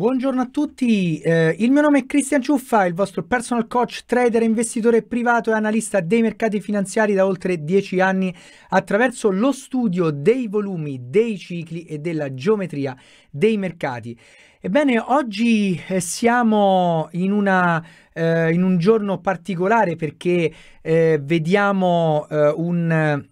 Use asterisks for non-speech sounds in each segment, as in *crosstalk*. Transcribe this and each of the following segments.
Buongiorno a tutti, eh, il mio nome è Cristian Ciuffa, il vostro personal coach, trader, investitore privato e analista dei mercati finanziari da oltre dieci anni attraverso lo studio dei volumi, dei cicli e della geometria dei mercati. Ebbene, oggi eh, siamo in, una, eh, in un giorno particolare perché eh, vediamo eh, un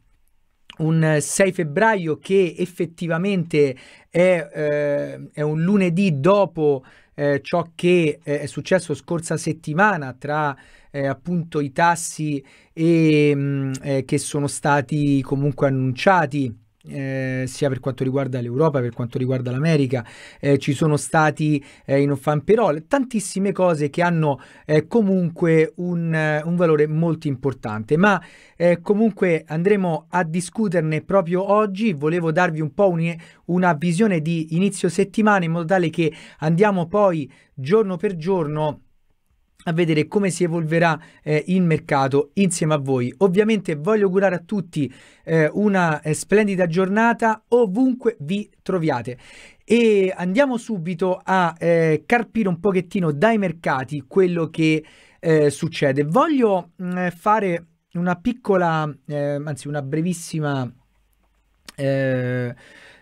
un 6 febbraio che effettivamente è, eh, è un lunedì dopo eh, ciò che eh, è successo scorsa settimana tra eh, appunto i tassi e, mh, mm, eh, che sono stati comunque annunciati eh, sia per quanto riguarda l'Europa, per quanto riguarda l'America, eh, ci sono stati eh, in Offanperol tantissime cose che hanno eh, comunque un, eh, un, valore molto importante, ma eh, comunque andremo a discuterne proprio oggi, volevo darvi un po' un, una visione di inizio settimana in modo tale che andiamo poi giorno per giorno a vedere come si evolverà eh, il mercato insieme a voi. Ovviamente voglio augurare a tutti eh, una eh, splendida giornata ovunque vi troviate. E andiamo subito a eh, carpire un pochettino dai mercati quello che eh, succede. Voglio mh, mm, fare una piccola, eh, anzi una brevissima... Eh,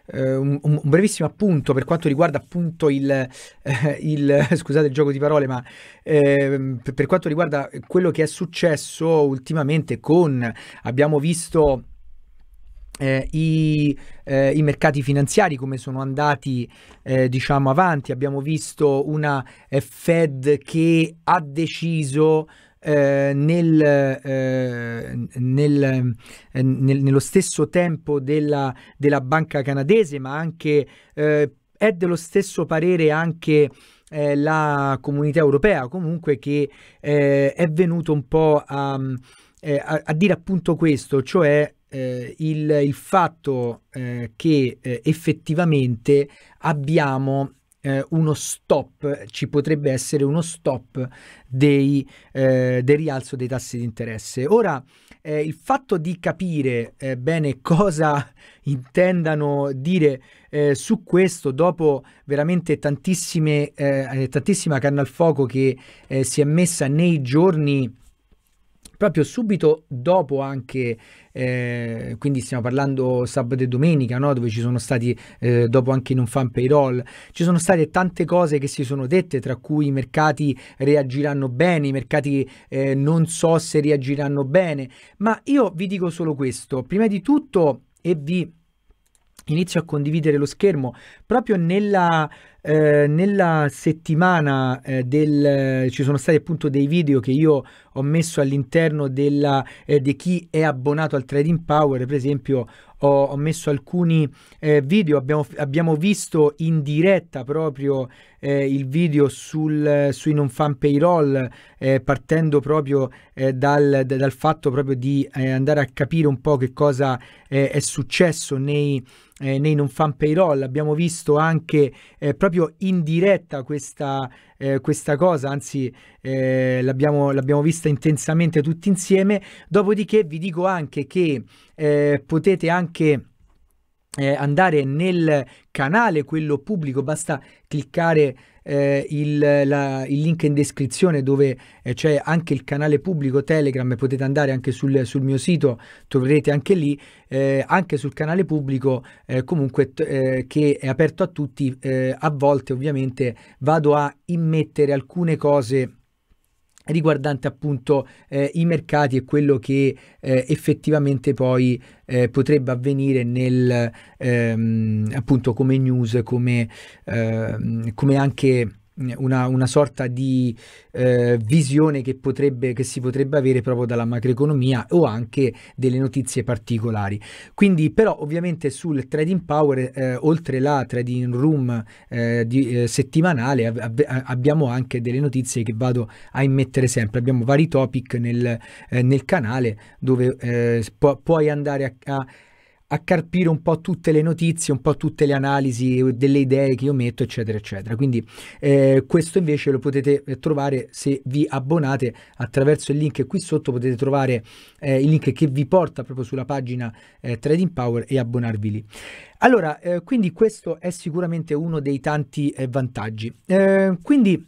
eh, un, un, brevissimo appunto per quanto riguarda appunto il, eh, il *laughs* scusate il gioco di parole, ma eh, per quanto riguarda quello che è successo ultimamente con, abbiamo visto... Eh, i, eh, i, mercati finanziari come sono andati eh, diciamo avanti abbiamo visto una eh, Fed che ha deciso eh, nel, eh, nel, eh, nel, nello stesso tempo della, della, banca canadese, ma anche eh, è dello stesso parere anche eh, la comunità europea, comunque che è venuto un po' a, a, a dire appunto questo, cioè eh, il, il, fatto eh, che eh, effettivamente abbiamo eh, uno stop, ci potrebbe essere uno stop dei, eh, del rialzo dei tassi di interesse. Ora, eh, il fatto di capire eh, bene *laughs* cosa intendano dire eh, su questo dopo veramente tantissime, eh, tantissima canna al fuoco che si è messa nei giorni proprio subito dopo anche, eh, quindi stiamo parlando sabato e domenica, no? dove ci sono stati, eh, dopo anche in un fan payroll, ci sono state tante cose che si sono dette, tra cui i mercati reagiranno bene, i mercati eh, non so se reagiranno bene, ma io vi dico solo questo, prima di tutto, e vi inizio a condividere lo schermo, proprio nella eh, nella settimana eh, del, ci sono stati appunto dei video che io ho messo all'interno della, eh, di chi è abbonato al Trading Power, per esempio ho, ho messo alcuni eh, video, abbiamo, abbiamo, visto in diretta proprio eh, il video sul, sui non fan payroll partendo proprio dal, dal, fatto proprio di andare a capire un po' che cosa è successo nei eh, nei non fan payroll, abbiamo visto anche eh, proprio in diretta questa, eh, questa cosa, anzi eh, l'abbiamo, l'abbiamo vista intensamente tutti insieme, dopodiché vi dico anche che eh, potete anche eh, andare nel canale, quello pubblico, basta cliccare eh, il, la, il, link in descrizione dove eh, c'è anche il canale pubblico Telegram, potete andare anche sul, sul mio sito, troverete anche lì, eh, anche sul canale pubblico eh, comunque eh, che è aperto a tutti, a volte ovviamente vado a immettere alcune cose riguardante appunto eh, i mercati e quello che eh, effettivamente poi eh, potrebbe avvenire nel ehm, appunto come news come, ehm, come anche una, una, sorta di eh, visione che, potrebbe, che, si potrebbe avere proprio dalla macroeconomia o anche delle notizie particolari. Quindi però ovviamente sul trading power, eh, oltre la trading room eh, di, eh, settimanale, ab- ab- abbiamo anche delle notizie che vado a immettere sempre. Abbiamo vari topic nel, eh, nel canale dove eh, pu- puoi andare a, a a carpire un po' tutte le notizie, un po' tutte le analisi eh, delle idee che io metto, eccetera, eccetera. Quindi eh, questo invece lo potete eh, trovare se vi abbonate attraverso il link qui sotto, potete trovare eh, il link che vi porta proprio sulla pagina eh, Trading Power e abbonarvi lì. Allora, eh, quindi questo è sicuramente uno dei tanti vantaggi. quindi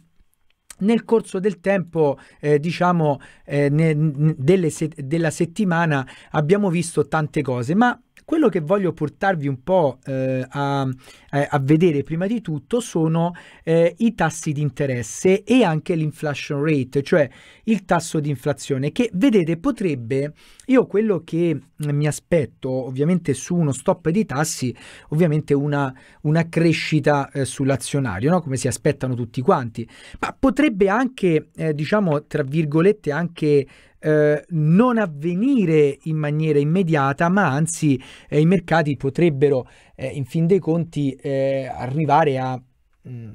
nel corso del tempo, eh, diciamo, eh, ne, delle se della settimana abbiamo visto tante cose, ma quello che voglio portarvi un po' eh, a, eh, a, vedere prima di tutto sono eh, i tassi di interesse e anche l'inflation rate, cioè il tasso di inflazione che vedete potrebbe, io quello che mm, mi aspetto ovviamente su uno stop di tassi, ovviamente una, una crescita eh, sull'azionario, no? come si aspettano tutti quanti, ma potrebbe anche, eh, diciamo, tra virgolette, anche eh, non avvenire in maniera immediata, ma anzi eh, i mercati potrebbero eh, in fin dei conti eh, arrivare a... Mh, mm,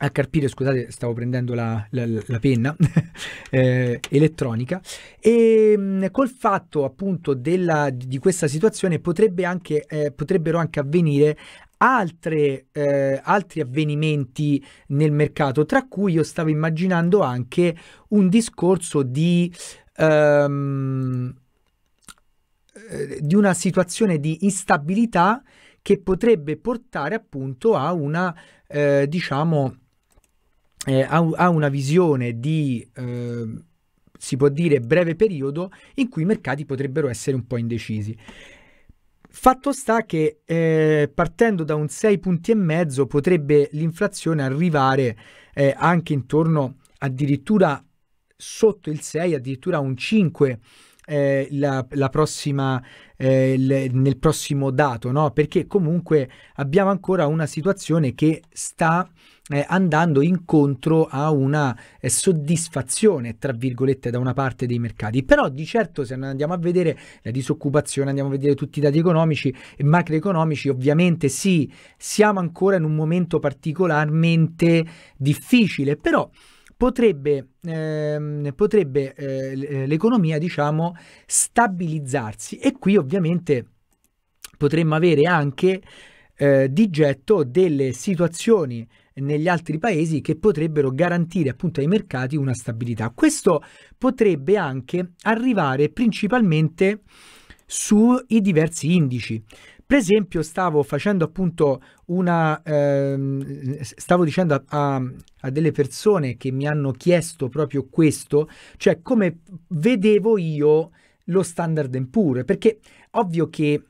a carpire, scusate, stavo prendendo la, la, la penna *laughs* eh, elettronica, e ehm, mh, col fatto appunto della, di questa situazione potrebbe anche, eh, potrebbero anche avvenire altre, eh, altri avvenimenti nel mercato, tra cui io stavo immaginando anche un discorso di, um, di una situazione di instabilità che potrebbe portare appunto a una, eh, diciamo, eh, a, a, una visione di ehm, si può dire breve periodo in cui i mercati potrebbero essere un po' indecisi. Fatto sta che eh, partendo da un 6 punti e mezzo potrebbe l'inflazione arrivare eh, anche intorno addirittura sotto il 6, addirittura un 5 eh, la, la prossima, eh, le, nel prossimo dato, no? perché comunque abbiamo ancora una situazione che sta eh, andando incontro a una eh, soddisfazione, tra virgolette, da una parte dei mercati. Però di certo se andiamo a vedere la disoccupazione, andiamo a vedere tutti i dati economici e macroeconomici, ovviamente sì, siamo ancora in un momento particolarmente difficile, però potrebbe, ehm, potrebbe eh, eh l'economia, diciamo, stabilizzarsi e qui ovviamente potremmo avere anche eh, di getto delle situazioni negli altri paesi che potrebbero garantire appunto ai mercati una stabilità. Questo potrebbe anche arrivare principalmente sui diversi indici. Per esempio, stavo facendo appunto una. Ehm, stavo dicendo a, a, a, delle persone che mi hanno chiesto proprio questo, cioè come vedevo io lo standard pure, perché ovvio che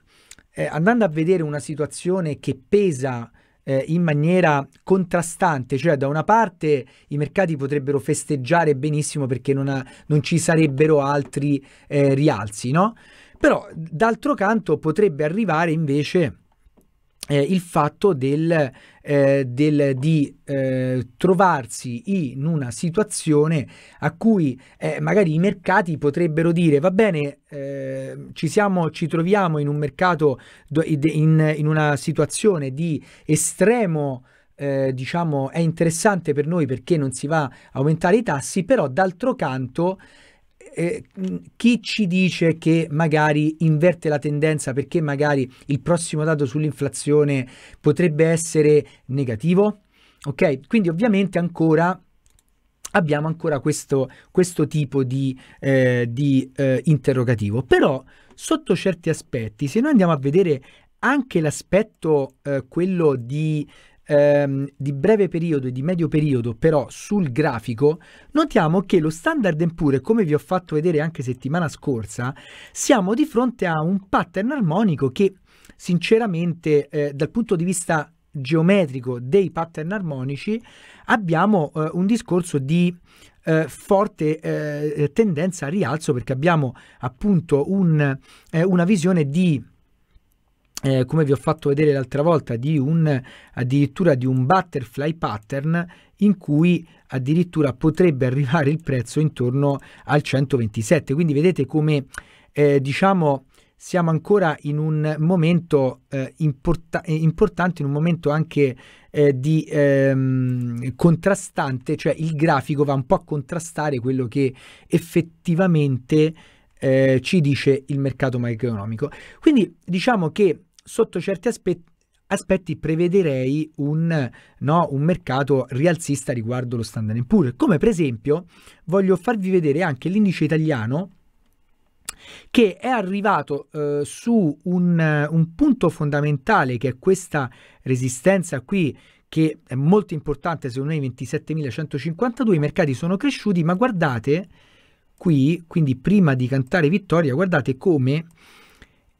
eh, andando a vedere una situazione che pesa eh, in maniera contrastante, cioè da una parte i mercati potrebbero festeggiare benissimo perché non, ha, non ci sarebbero altri eh, rialzi, no? Però d'altro canto potrebbe arrivare invece eh, il fatto del, eh, del, di eh, trovarsi in una situazione a cui eh, magari i mercati potrebbero dire va bene, ehm, ci, siamo, ci, troviamo in un mercato, in, in una situazione di estremo eh, diciamo è interessante per noi perché non si va a aumentare i tassi, però d'altro canto eh, chi ci dice che magari inverte la tendenza perché magari il prossimo dato sull'inflazione potrebbe essere negativo? Ok, quindi ovviamente ancora abbiamo ancora questo, questo tipo di, eh, di eh, interrogativo. Però sotto certi aspetti, se noi andiamo a vedere anche l'aspetto, eh, quello di ehm, di breve periodo e di medio periodo, però sul grafico, notiamo che lo standard Poor's, come vi ho fatto vedere anche settimana scorsa, siamo di fronte a un pattern armonico che sinceramente eh, dal punto di vista geometrico dei pattern armonici abbiamo eh, un discorso di eh, forte eh, tendenza a rialzo perché abbiamo appunto un, eh, una visione di eh, come vi ho fatto vedere l'altra volta, di un, addirittura di un butterfly pattern in cui addirittura potrebbe *laughs* arrivare il prezzo intorno al 127. Quindi vedete come eh, diciamo siamo ancora in un momento eh, import- eh, importante, in un momento anche eh, di ehm, contrastante, cioè il grafico va un po' a contrastare quello che effettivamente eh, ci dice il mercato macroeconomico. Quindi diciamo che sotto certi aspetti aspetti prevederei un, no, un, mercato rialzista riguardo lo standard pure come per esempio voglio farvi vedere anche l'indice italiano che è arrivato eh, su un, un, punto fondamentale che è questa resistenza qui che è molto importante secondo me 27.152 i mercati sono cresciuti ma guardate qui quindi prima di cantare vittoria guardate come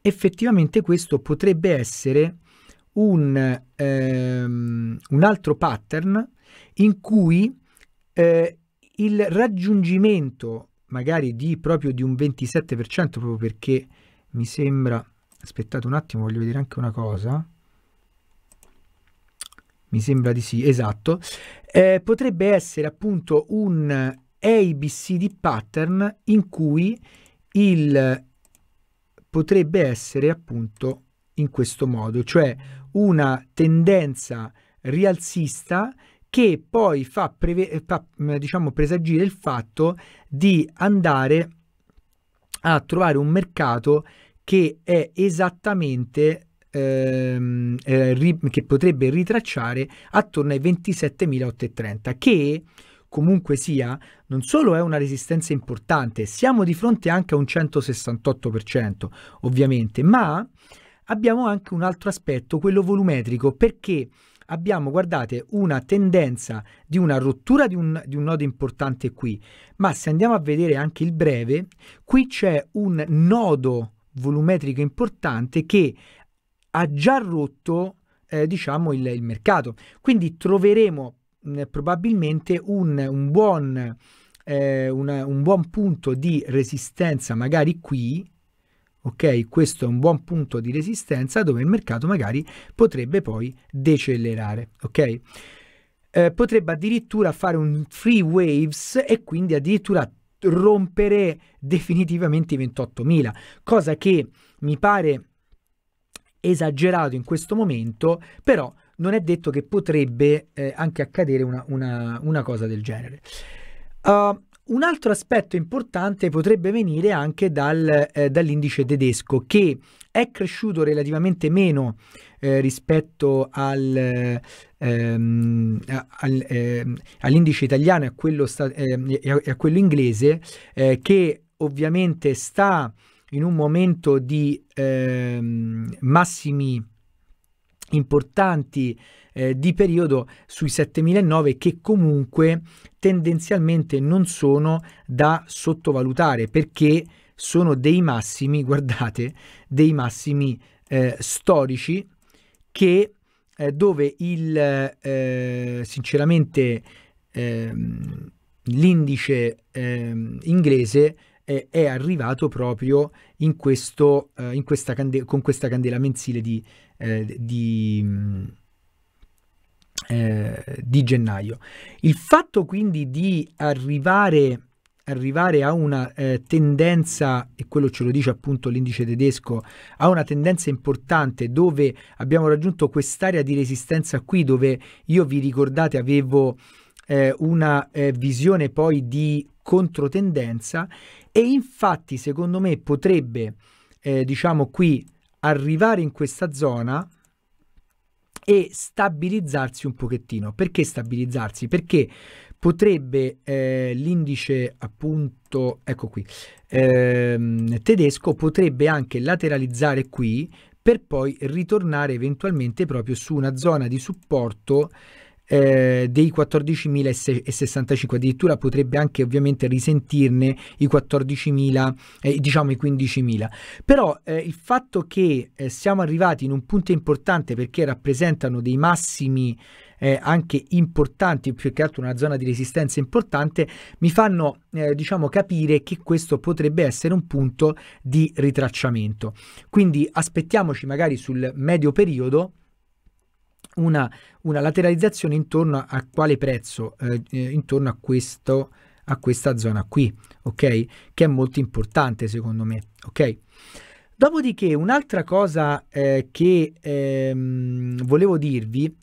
effettivamente questo potrebbe essere un, ehm, un altro pattern in cui eh, il raggiungimento magari di proprio di un 27% proprio perché mi sembra aspettate un attimo voglio vedere anche una cosa mi sembra di sì esatto eh, potrebbe essere appunto un ABCD pattern in cui il potrebbe essere appunto in questo modo, cioè una tendenza rialzista che poi fa, preve- fa mm, diciamo, presagire il fatto di andare a trovare un mercato che è esattamente ehm, eh, ri- che potrebbe ritracciare attorno ai 27.830 che comunque sia, non solo è una resistenza importante, siamo di fronte anche a un 168% ovviamente, ma abbiamo anche un altro aspetto, quello volumetrico, perché abbiamo, guardate, una tendenza di una rottura di un, di un, nodo importante qui, ma se andiamo a vedere anche il breve, qui c'è un nodo volumetrico importante che ha già rotto eh, diciamo il, il mercato quindi troveremo eh, probabilmente un, un, buon, eh, una, un, buon, punto di resistenza magari qui, ok? Questo è un buon punto di resistenza dove il mercato magari potrebbe poi decelerare, ok? Eh, potrebbe addirittura fare un free waves e quindi addirittura rompere definitivamente i 28.000, cosa che mi pare esagerato in questo momento, però non è detto che potrebbe eh, anche accadere una, una, una, cosa del genere. Uh, un altro aspetto importante potrebbe venire anche dal, eh, dall'indice tedesco che è cresciuto relativamente meno eh, rispetto al, ehm, al, ehm, all'indice italiano e a quello, sta- ehm, e a, e a quello inglese eh, che ovviamente sta in un momento di ehm, massimi importanti eh, di periodo sui 7009 che comunque tendenzialmente non sono da sottovalutare perché sono dei massimi, *laughs* guardate, dei massimi eh, storici che eh, dove il eh, sinceramente ehm, l'indice ehm, inglese eh, è arrivato proprio in questo, eh, in questa cande- con questa candela mensile di eh, di, mm, eh, di, gennaio. Il fatto quindi di arrivare, arrivare a una eh, tendenza, e quello ce lo dice appunto l'indice tedesco, a una tendenza importante dove abbiamo raggiunto quest'area di resistenza qui, dove io vi ricordate avevo eh, una eh, visione poi di controtendenza e infatti secondo me potrebbe, diciamo qui, arrivare in questa zona e stabilizzarsi un pochettino. Perché stabilizzarsi? Perché potrebbe eh, l'indice appunto, ecco qui, ehm, tedesco potrebbe anche lateralizzare qui per poi ritornare eventualmente proprio su una zona di supporto eh, dei 14.065, addirittura potrebbe anche ovviamente risentirne i 14.000, eh, diciamo i 15.000. Però eh, il fatto che eh, siamo arrivati in un punto importante perché rappresentano dei massimi eh, anche importanti, più che altro una zona di resistenza importante, mi fanno eh, diciamo capire che questo potrebbe essere un punto di ritracciamento. Quindi aspettiamoci magari sul medio periodo una, una lateralizzazione intorno a, quale prezzo? Eh, eh, intorno a questo a questa zona qui, ok? Che è molto importante secondo me, ok? Dopodiché un'altra cosa eh, che ehm, volevo dirvi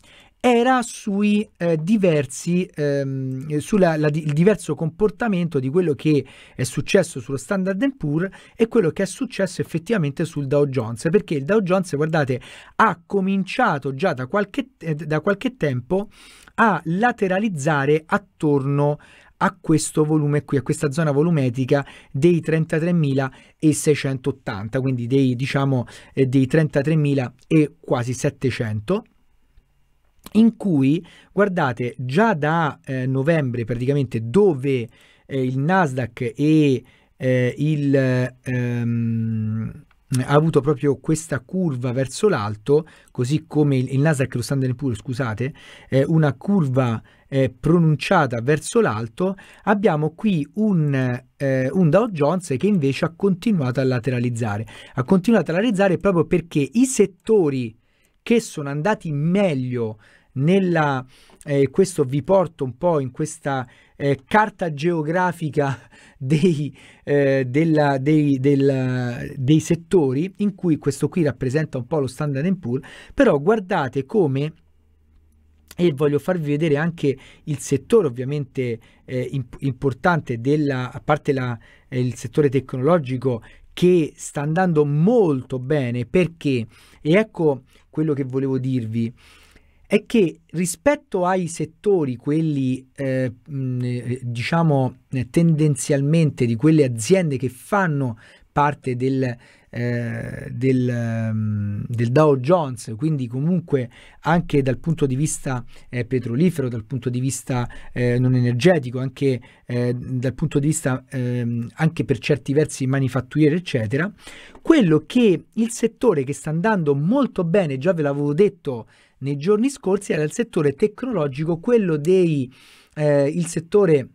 era sui eh, diversi, ehm, sulla, la, il diverso comportamento di quello che è successo sullo Standard Poor's e quello che è successo effettivamente sul Dow Jones, perché il Dow Jones, guardate, ha cominciato già da qualche, eh, da qualche tempo a lateralizzare attorno a questo volume qui, a questa zona volumetrica dei 33.680, quindi dei, diciamo, eh, dei 33.000 e quasi 700 in cui, guardate, già da eh, novembre praticamente, dove eh, il Nasdaq e eh, il, ehm, ha avuto proprio questa curva verso l'alto, così come il, il Nasdaq e lo Standard Poor's, scusate, eh, una curva eh, pronunciata verso l'alto, abbiamo qui un, eh, un Dow Jones che invece ha continuato a lateralizzare. Ha continuato a lateralizzare proprio perché i settori che sono andati meglio nella, eh, questo vi porto un po' in questa eh, carta geografica *laughs* dei, eh, della, dei, del, dei, settori in cui questo qui rappresenta un po' lo standard and pool però guardate come e voglio farvi vedere anche il settore ovviamente eh, imp importante della, a parte la, eh, il settore tecnologico che sta andando molto bene perché e ecco quello che volevo dirvi è che rispetto ai settori, quelli eh, diciamo tendenzialmente di quelle aziende che fanno parte del, eh, del, ehm, del, Dow Jones, quindi comunque anche dal punto di vista eh, petrolifero, dal punto di vista eh, non energetico, anche eh, dal punto di vista ehm, anche per certi versi manifatturiero, eccetera, quello che il settore che sta andando molto bene, già ve l'avevo detto nei giorni scorsi, era il settore tecnologico, quello dei eh, il settore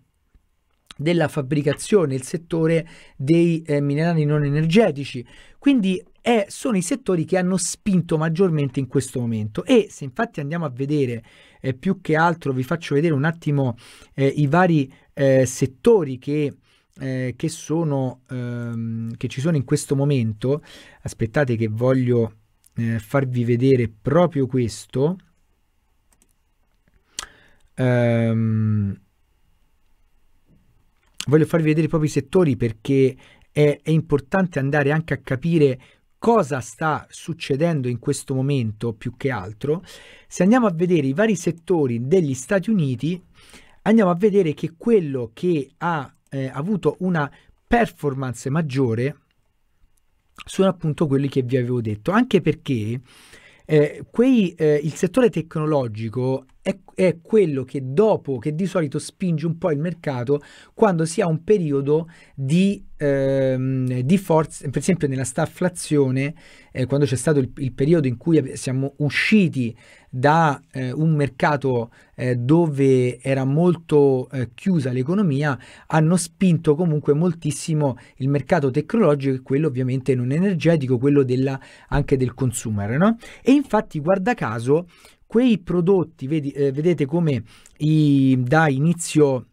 della fabbricazione, il settore dei eh, minerali non energetici. Quindi è, eh, sono i settori che hanno spinto maggiormente in questo momento e se infatti andiamo a vedere eh, più che altro vi faccio vedere un attimo eh, i vari eh, settori che eh, che, sono, ehm, che ci sono in questo momento. Aspettate che voglio eh, farvi vedere proprio questo. Um, voglio farvi vedere i propri settori perché è, è importante andare anche a capire cosa sta succedendo in questo momento più che altro. Se andiamo a vedere i vari settori degli Stati Uniti, andiamo a vedere che quello che ha eh, avuto una performance maggiore sono appunto quelli che vi avevo detto, anche perché eh, quei, eh, il settore tecnologico è, è, quello che dopo, che di solito spinge un po' il mercato quando si ha un periodo di, ehm, di forza, per esempio nella staflazione, eh, quando c'è stato il, il periodo in cui siamo usciti da eh, un mercato eh, dove era molto eh, chiusa l'economia, hanno spinto comunque moltissimo il mercato tecnologico e quello ovviamente non energetico, quello della, anche del consumer. No? E infatti, guarda caso, quei prodotti, vedi, eh, vedete come i, da inizio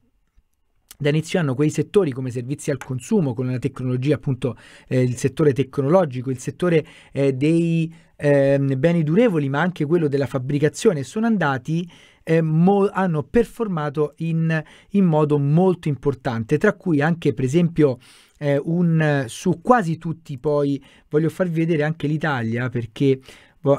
da inizio anno quei settori come servizi al consumo, con la tecnologia appunto eh, il settore tecnologico, il settore eh, dei eh, beni durevoli ma anche quello della fabbricazione sono andati eh, mo- hanno performato in, in, modo molto importante tra cui anche per esempio eh, un, su quasi tutti poi voglio farvi vedere anche l'Italia perché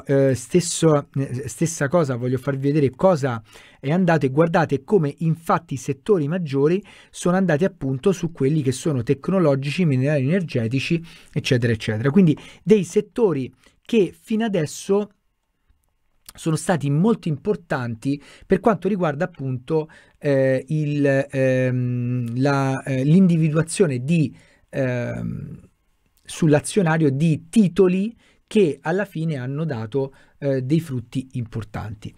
eh, stesso, eh, stessa cosa voglio farvi vedere cosa è andato e guardate come infatti i settori maggiori sono andati appunto su quelli che sono tecnologici, minerali energetici, eccetera, eccetera. Quindi dei settori che fino adesso sono stati molto importanti per quanto riguarda appunto eh, il, ehm, la, eh, l'individuazione di, ehm, sull'azionario di titoli che alla fine hanno dato eh, dei frutti importanti.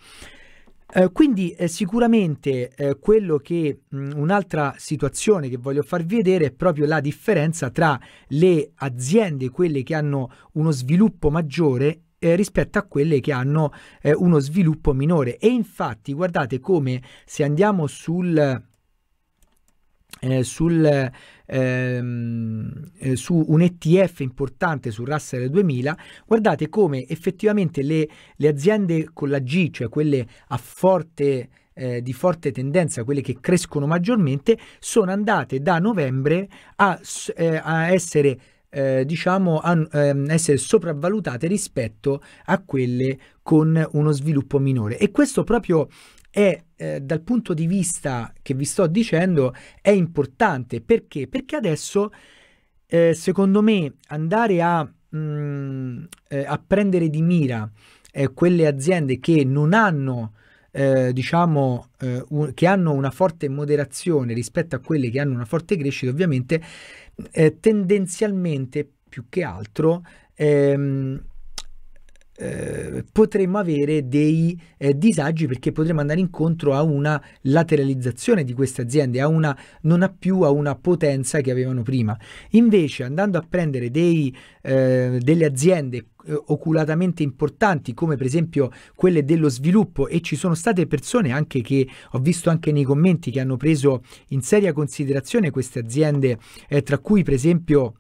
Eh, quindi eh, sicuramente eh, quello che un'altra situazione che voglio farvi vedere è proprio la differenza tra le aziende, quelle che hanno uno sviluppo maggiore eh, rispetto a quelle che hanno eh, uno sviluppo minore. E infatti guardate come se andiamo sul eh, sul, ehm, eh, su un ETF importante sul Russell 2000, guardate come effettivamente le, le aziende con la G, cioè quelle a forte, eh, di forte tendenza, quelle che crescono maggiormente, sono andate da novembre a, eh, a essere eh, diciamo an, ehm, essere sopravvalutate rispetto a quelle con uno sviluppo minore e questo proprio e eh, dal punto di vista che vi sto dicendo è importante perché? Perché adesso eh, secondo me andare a, mh, mm, eh, a prendere di mira eh, quelle aziende che non hanno eh, diciamo eh, un, che hanno una forte moderazione rispetto a quelle che hanno una forte crescita, ovviamente eh, tendenzialmente più che altro ehm, eh, potremmo avere dei eh, disagi perché potremmo andare incontro a una lateralizzazione di queste aziende, a una, non ha più a una potenza che avevano prima. Invece andando a prendere dei, eh, delle aziende eh, oculatamente importanti come per esempio quelle dello sviluppo e ci sono state persone anche che ho visto anche nei commenti che hanno preso in seria considerazione queste aziende eh, tra cui per esempio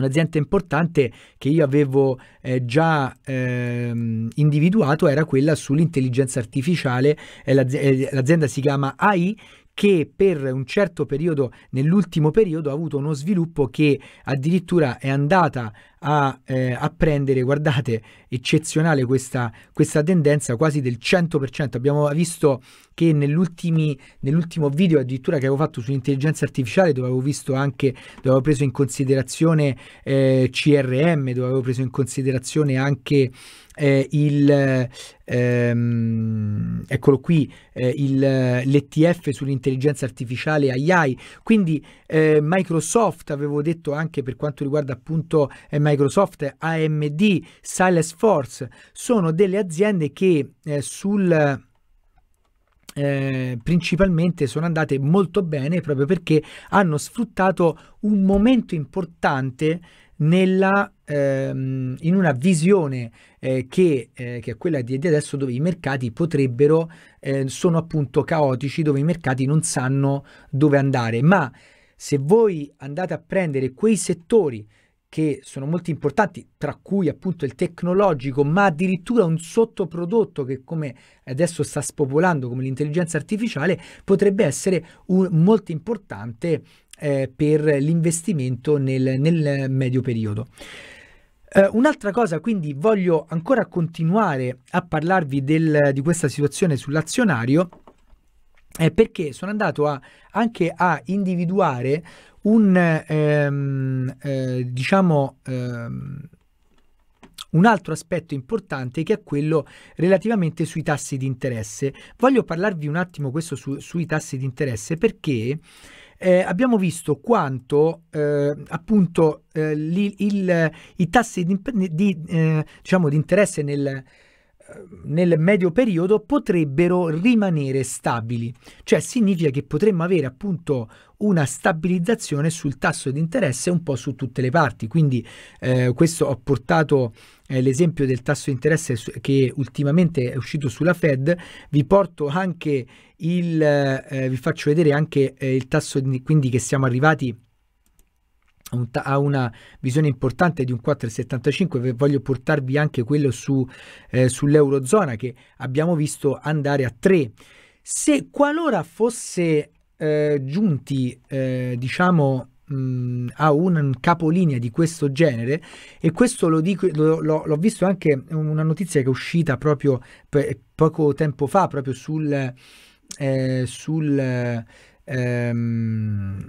Un'azienda importante che io avevo eh, già ehm, individuato era quella sull'intelligenza artificiale, eh, eh, l'azienda si chiama AI che per un certo periodo, nell'ultimo periodo, ha avuto uno sviluppo che addirittura è andata a, eh, a prendere, guardate, eccezionale questa, questa, tendenza quasi del 100%. Abbiamo visto che nell'ultimo video addirittura che avevo fatto sull'intelligenza artificiale, dove avevo visto anche, dove avevo preso in considerazione eh, CRM, dove avevo preso in considerazione anche eh, il... Ehm, eccolo qui, eh, il, eh, l'ETF sull'intelligenza artificiale AI. Quindi eh, Microsoft, avevo detto anche per quanto riguarda appunto eh, Microsoft, AMD, Salesforce, sono delle aziende che eh, sul... Eh, principalmente sono andate molto bene proprio perché hanno sfruttato un momento importante nella, ehm, in una visione eh, che, eh, che, è quella di, di, adesso dove i mercati potrebbero, eh, sono appunto caotici, dove i mercati non sanno dove andare. Ma se voi andate a prendere quei settori che sono molto importanti, tra cui appunto il tecnologico, ma addirittura un sottoprodotto che come adesso sta spopolando come l'intelligenza artificiale, potrebbe essere un, molto importante eh, per l'investimento nel, nel medio periodo. Uh, un'altra cosa, quindi voglio ancora continuare a parlarvi del, di questa situazione sull'azionario eh, perché sono andato a, anche a individuare un, ehm, eh, diciamo, ehm, un altro aspetto importante che è quello relativamente sui tassi di interesse. Voglio parlarvi un attimo questo su, sui tassi di interesse perché eh, abbiamo visto quanto eh, appunto eh, li, il, i tassi di, di, eh, diciamo, di interesse nel, nel medio periodo potrebbero rimanere stabili, cioè significa che potremmo avere appunto una stabilizzazione sul tasso di interesse un po' su tutte le parti, quindi eh, questo ho portato eh, l'esempio del tasso di interesse su- che ultimamente è uscito sulla Fed, vi porto anche il, eh, vi faccio vedere anche eh, il tasso di, quindi che siamo arrivati ha una visione importante di un 4,75 voglio portarvi anche quello su, eh, sull'Eurozona che abbiamo visto andare a 3. Se qualora fosse eh, giunti eh, diciamo mh, a un capolinea di questo genere e questo lo dico, lo, lo, l'ho visto anche una notizia che è uscita proprio pe- poco tempo fa proprio sul... Eh, sul ehm,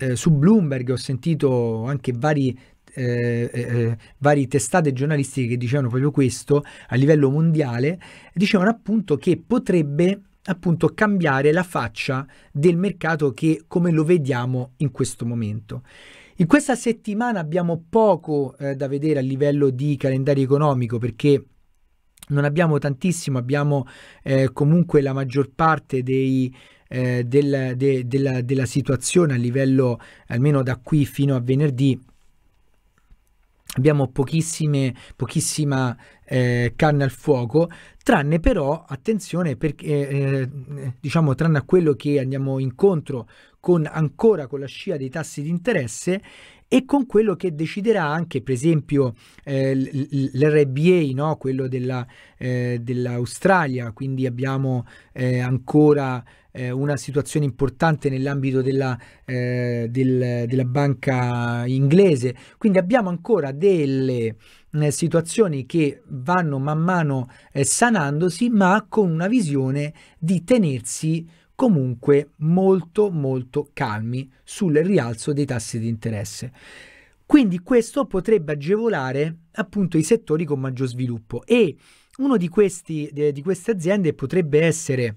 eh, su Bloomberg ho sentito anche vari eh, eh, eh varie testate giornalistiche che dicevano proprio questo a livello mondiale, dicevano appunto che potrebbe appunto cambiare la faccia del mercato che come lo vediamo in questo momento. In questa settimana abbiamo poco eh, da vedere a livello di calendario economico perché non abbiamo tantissimo, abbiamo eh, comunque la maggior parte dei eh, del, de, della, della situazione a livello almeno da qui fino a venerdì abbiamo pochissime, pochissima eh, canna al fuoco, tranne però, attenzione, perché, eh, eh diciamo, tranne a quello che andiamo incontro con, ancora con la scia dei tassi di interesse e con quello che deciderà anche, per esempio, eh, l'RBA, no? quello della, eh, dell'Australia, quindi abbiamo eh, ancora eh, una situazione importante nell'ambito della, eh, del, della banca inglese. Quindi abbiamo ancora delle eh, situazioni che vanno man mano eh, sanandosi, ma con una visione di tenersi comunque molto molto calmi sul rialzo dei tassi di interesse. Quindi questo potrebbe agevolare appunto i settori con maggior sviluppo e uno di, questi, di queste aziende potrebbe essere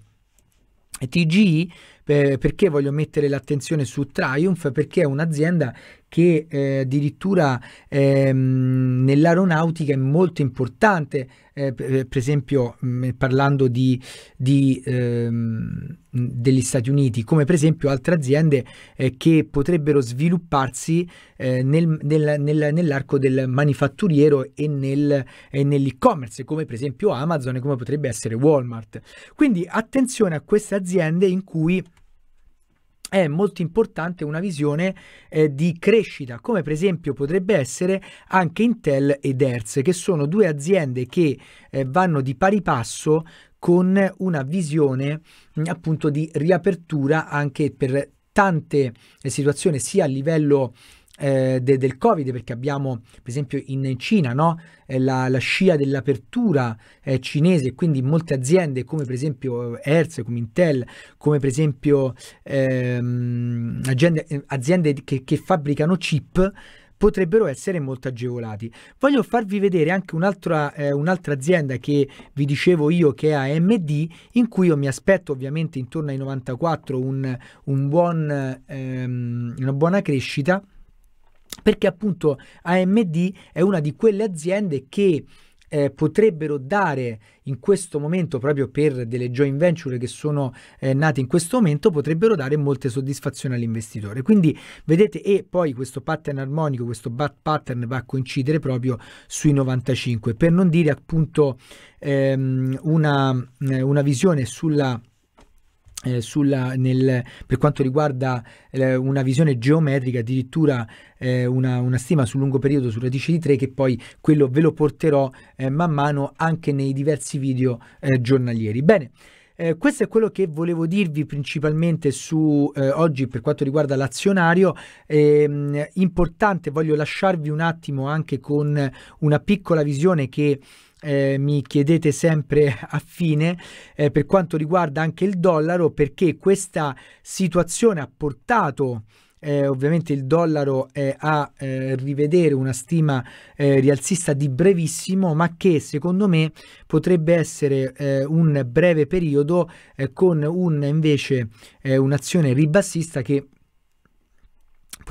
T G. perché voglio mettere l'attenzione su Triumph? Perché è un'azienda che eh, addirittura ehm, nell'aeronautica è molto importante, eh, eh per, esempio mh, mm, parlando di, di, ehm, degli Stati Uniti, come per esempio altre aziende eh, che potrebbero svilupparsi eh, nel, nel, nel, nell'arco del manifatturiero e, e, nell'e-commerce, come per esempio Amazon e come potrebbe essere Walmart. Quindi attenzione a queste aziende in cui è molto importante una visione eh, di crescita, come per esempio potrebbe essere anche Intel ed Hertz, che sono due aziende che eh, vanno di pari passo con una visione appunto di riapertura anche per tante eh, situazioni sia a livello eh, de, del Covid, perché abbiamo per esempio in Cina no? Eh, la, la, scia dell'apertura eh, cinese quindi molte aziende come per esempio Hertz, come Intel, come per esempio ehm, aziende, aziende che, che fabbricano chip potrebbero essere molto agevolati. Voglio farvi vedere anche un'altra, eh, un'altra, azienda che vi dicevo io che è AMD, in cui io mi aspetto ovviamente intorno ai 94 un, un buon, ehm, una buona crescita perché appunto AMD è una di quelle aziende che eh, potrebbero dare in questo momento, proprio per delle joint venture che sono eh, nate in questo momento, potrebbero dare molte soddisfazioni all'investitore. Quindi vedete, e poi questo pattern armonico, questo bat pattern va a coincidere proprio sui 95, per non dire appunto ehm, una, eh, una visione sulla eh, sulla, nel, per quanto riguarda eh, una visione geometrica, addirittura eh, una, una, stima sul lungo periodo su radice di 3 che poi quello ve lo porterò eh, man mano anche nei diversi video eh, giornalieri. Bene. Eh, questo è quello che volevo dirvi principalmente su eh, oggi per quanto riguarda l'azionario. Eh, importante, voglio lasciarvi un attimo anche con una piccola visione che eh, mi chiedete sempre a fine eh, per quanto riguarda anche il dollaro perché questa situazione ha portato eh, ovviamente il dollaro eh, a eh, rivedere una stima eh, rialzista di brevissimo ma che secondo me potrebbe essere un breve periodo con un, invece un'azione ribassista che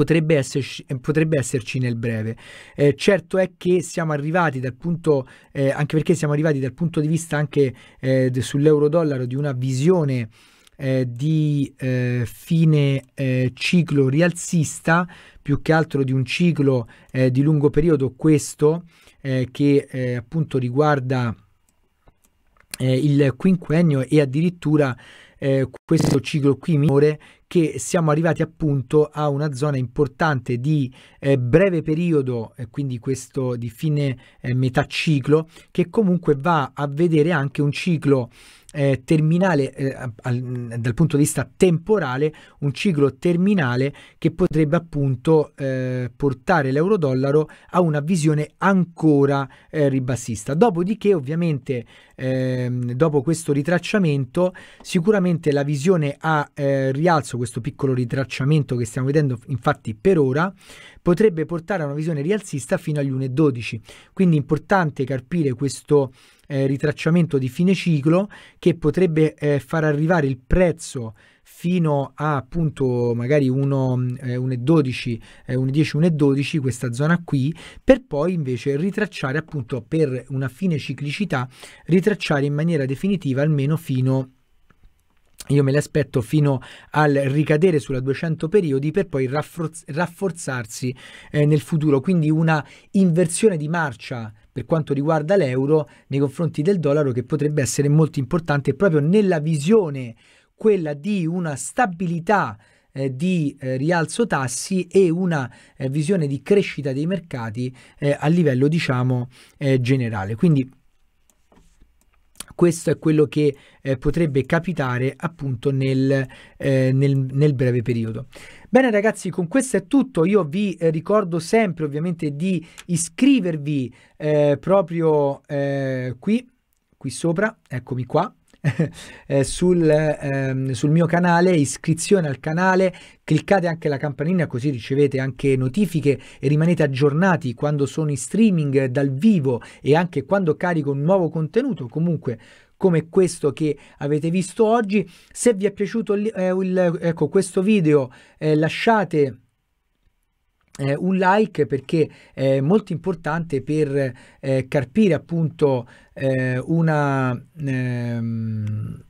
potrebbe esserci, eh, potrebbe esserci nel breve. Eh, certo è che siamo arrivati dal punto, eh, anche perché siamo arrivati dal punto di vista anche eh, de, sull'euro-dollaro di una visione eh, di eh, fine ciclo rialzista, più che altro di un ciclo di lungo periodo, questo che appunto riguarda il quinquennio e addirittura eh, questo ciclo qui minore che siamo arrivati appunto a una zona importante di eh, breve periodo, eh, quindi questo di fine eh, metà ciclo, che comunque va a vedere anche un ciclo eh, terminale, eh, al, dal punto di vista temporale, un ciclo terminale che potrebbe appunto eh, portare l'euro-dollaro a una visione ancora eh, ribassista. Dopodiché, ovviamente, ehm, dopo questo ritracciamento, sicuramente la visione a eh, rialzo, questo piccolo ritracciamento che stiamo vedendo infatti per ora, potrebbe portare a una visione rialzista fino agli 1,12. Quindi è importante capire questo eh, ritracciamento di fine ciclo che potrebbe eh, far arrivare il prezzo fino a appunto magari 1,12, eh, 1,10, 1,12 eh, questa zona qui, per poi invece ritracciare appunto per una fine ciclicità, ritracciare in maniera definitiva almeno fino a io me le aspetto fino al ricadere sulla 200 periodi per poi rafforz- rafforzarsi eh, nel futuro, quindi una inversione di marcia per quanto riguarda l'euro nei confronti del dollaro che potrebbe essere molto importante proprio nella visione quella di una stabilità eh, di eh, rialzo tassi e una eh, visione di crescita dei mercati eh, a livello diciamo eh, generale. Quindi questo è quello che eh, potrebbe capitare appunto nel, eh, nel, nel, breve periodo. Bene ragazzi, con questo è tutto. Io vi eh, ricordo sempre ovviamente di iscrivervi eh, proprio eh, qui, qui sopra, eccomi qua *laughs* Eh, sul, ehm, sul, mio canale, iscrizione al canale, cliccate anche la campanellina così ricevete anche notifiche e rimanete aggiornati quando sono in streaming dal vivo e anche quando carico un nuovo contenuto, comunque come questo che avete visto oggi. Se vi è piaciuto eh, il, ecco, questo video eh, lasciate eh, un like perché è molto importante per eh, carpire appunto eh, una ehm,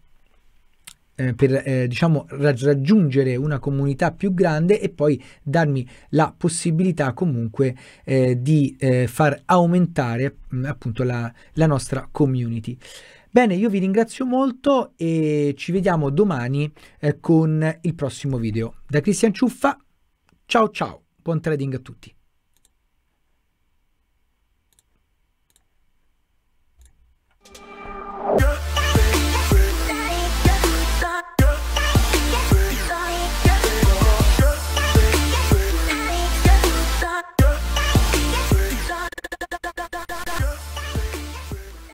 eh, per eh, diciamo raggiungere una comunità più grande e poi darmi la possibilità comunque eh, di far aumentare mm, appunto la, la nostra community. Bene, io vi ringrazio molto e ci vediamo domani con il prossimo video. Da Cristian Ciuffa, ciao ciao! buon trading a tutti.